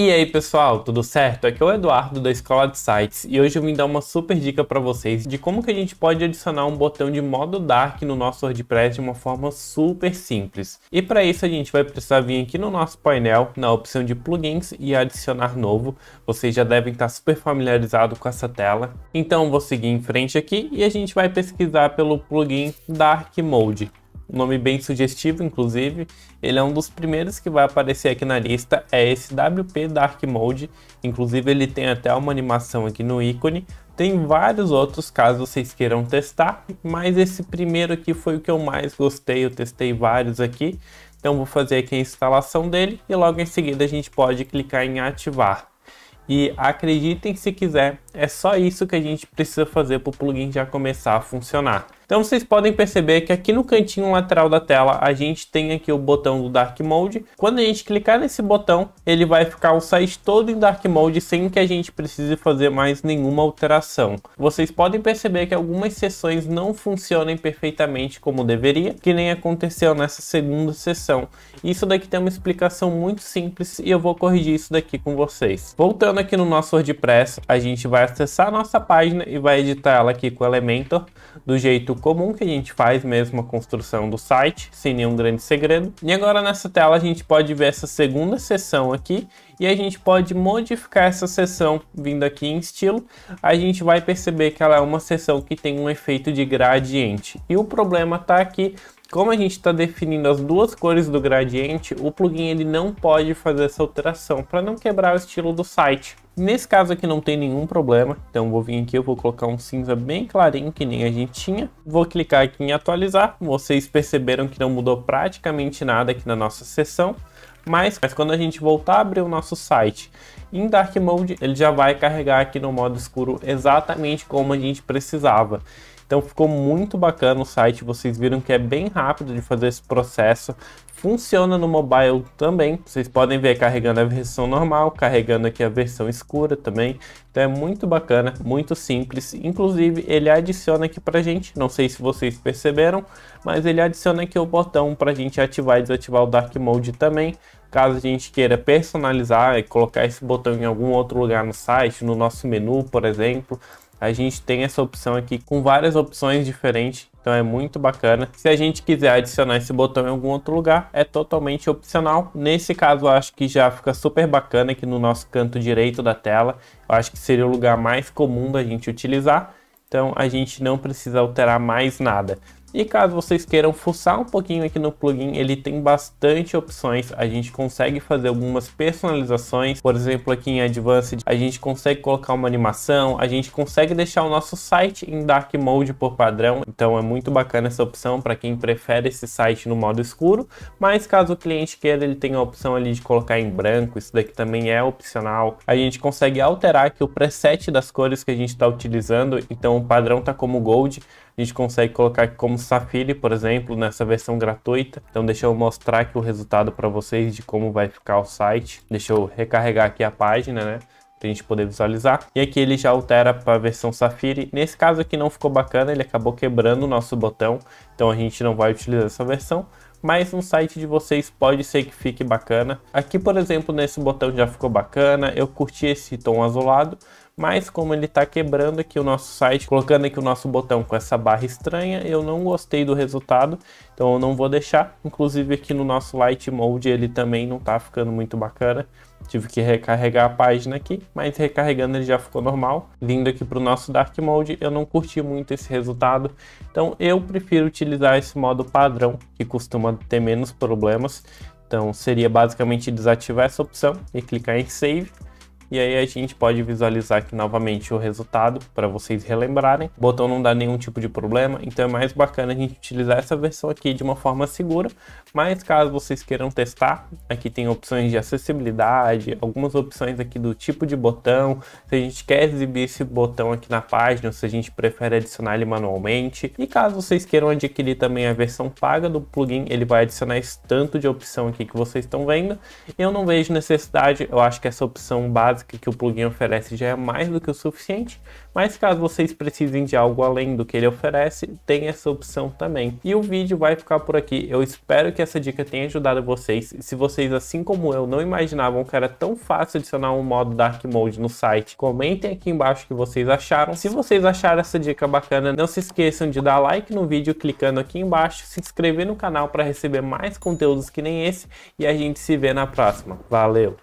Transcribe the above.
E aí pessoal, tudo certo? Aqui é o Eduardo da Escola de Sites e hoje eu vim dar uma super dica para vocês de como que a gente pode adicionar um botão de modo dark no nosso WordPress de uma forma super simples. E para isso a gente vai precisar vir aqui no nosso painel, na opção de plugins e adicionar novo. Vocês já devem estar super familiarizado com essa tela. Então vou seguir em frente aqui e a gente vai pesquisar pelo plugin Dark Mode um nome bem sugestivo, inclusive. Ele é um dos primeiros que vai aparecer aqui na lista, é esse WP Dark Mode. Inclusive ele tem até uma animação aqui no ícone. Tem vários outros caso vocês queiram testar, mas esse primeiro aqui foi o que eu mais gostei, eu testei vários aqui. Então vou fazer aqui a instalação dele e logo em seguida a gente pode clicar em ativar. E acreditem se quiser, é só isso que a gente precisa fazer para o plugin já começar a funcionar. Então vocês podem perceber que aqui no cantinho lateral da tela a gente tem aqui o botão do Dark Mode. Quando a gente clicar nesse botão, ele vai ficar o site todo em Dark Mode sem que a gente precise fazer mais nenhuma alteração. Vocês podem perceber que algumas sessões não funcionem perfeitamente como deveria, que nem aconteceu nessa segunda sessão. Isso daqui tem uma explicação muito simples e eu vou corrigir isso daqui com vocês. Voltando aqui no nosso WordPress, a gente vai acessar a nossa página e vai editar ela aqui com o Elementor, do jeito comum que a gente faz mesmo a construção do site, sem nenhum grande segredo. E agora nessa tela a gente pode ver essa segunda seção aqui e a gente pode modificar essa seção vindo aqui em estilo. A gente vai perceber que ela é uma seção que tem um efeito de gradiente. E o problema está aqui como a gente está definindo as duas cores do gradiente, o plugin ele não pode fazer essa alteração para não quebrar o estilo do site. Nesse caso aqui não tem nenhum problema, então vou vir aqui, eu vou colocar um cinza bem clarinho que nem a gente tinha. Vou clicar aqui em atualizar, vocês perceberam que não mudou praticamente nada aqui na nossa sessão. Mas, mas, quando a gente voltar a abrir o nosso site em Dark Mode, ele já vai carregar aqui no modo escuro exatamente como a gente precisava. Então ficou muito bacana o site, vocês viram que é bem rápido de fazer esse processo. Funciona no mobile também, vocês podem ver carregando a versão normal, carregando aqui a versão escura também. Então é muito bacana, muito simples. Inclusive ele adiciona aqui pra gente, não sei se vocês perceberam, mas ele adiciona aqui o botão pra gente ativar e desativar o Dark Mode também. Caso a gente queira personalizar e colocar esse botão em algum outro lugar no site, no nosso menu, por exemplo, a gente tem essa opção aqui com várias opções diferentes, então é muito bacana. Se a gente quiser adicionar esse botão em algum outro lugar, é totalmente opcional. Nesse caso, eu acho que já fica super bacana aqui no nosso canto direito da tela. Eu acho que seria o lugar mais comum da gente utilizar, então a gente não precisa alterar mais nada. E caso vocês queiram fuçar um pouquinho aqui no plugin, ele tem bastante opções. A gente consegue fazer algumas personalizações. Por exemplo, aqui em Advanced, a gente consegue colocar uma animação. A gente consegue deixar o nosso site em Dark Mode por padrão. Então é muito bacana essa opção para quem prefere esse site no modo escuro. Mas caso o cliente queira, ele tem a opção ali de colocar em branco. Isso daqui também é opcional. A gente consegue alterar aqui o preset das cores que a gente está utilizando. Então o padrão está como Gold a gente consegue colocar como Safari, por exemplo, nessa versão gratuita. Então deixa eu mostrar aqui o resultado para vocês de como vai ficar o site. Deixa eu recarregar aqui a página, né? para a gente poder visualizar. E aqui ele já altera para a versão Safari. Nesse caso aqui não ficou bacana, ele acabou quebrando o nosso botão, então a gente não vai utilizar essa versão. Mas no site de vocês pode ser que fique bacana. Aqui, por exemplo, nesse botão já ficou bacana, eu curti esse tom azulado, mas como ele está quebrando aqui o nosso site, colocando aqui o nosso botão com essa barra estranha, eu não gostei do resultado, então eu não vou deixar. Inclusive aqui no nosso Light Mode ele também não está ficando muito bacana. Tive que recarregar a página aqui, mas recarregando ele já ficou normal. Vindo aqui para o nosso Dark Mode, eu não curti muito esse resultado. Então eu prefiro utilizar esse modo padrão, que costuma ter menos problemas. Então seria basicamente desativar essa opção e clicar em Save. E aí a gente pode visualizar aqui novamente o resultado para vocês relembrarem. O botão não dá nenhum tipo de problema, então é mais bacana a gente utilizar essa versão aqui de uma forma segura. Mas caso vocês queiram testar, aqui tem opções de acessibilidade, algumas opções aqui do tipo de botão, se a gente quer exibir esse botão aqui na página, se a gente prefere adicionar ele manualmente. E caso vocês queiram adquirir também a versão paga do plugin, ele vai adicionar esse tanto de opção aqui que vocês estão vendo. Eu não vejo necessidade, eu acho que essa opção básica básica que o plugin oferece já é mais do que o suficiente, mas caso vocês precisem de algo além do que ele oferece, tem essa opção também. E o vídeo vai ficar por aqui, eu espero que essa dica tenha ajudado vocês, se vocês assim como eu não imaginavam que era tão fácil adicionar um modo Dark Mode no site, comentem aqui embaixo o que vocês acharam. Se vocês acharam essa dica bacana, não se esqueçam de dar like no vídeo clicando aqui embaixo, se inscrever no canal para receber mais conteúdos que nem esse e a gente se vê na próxima. Valeu!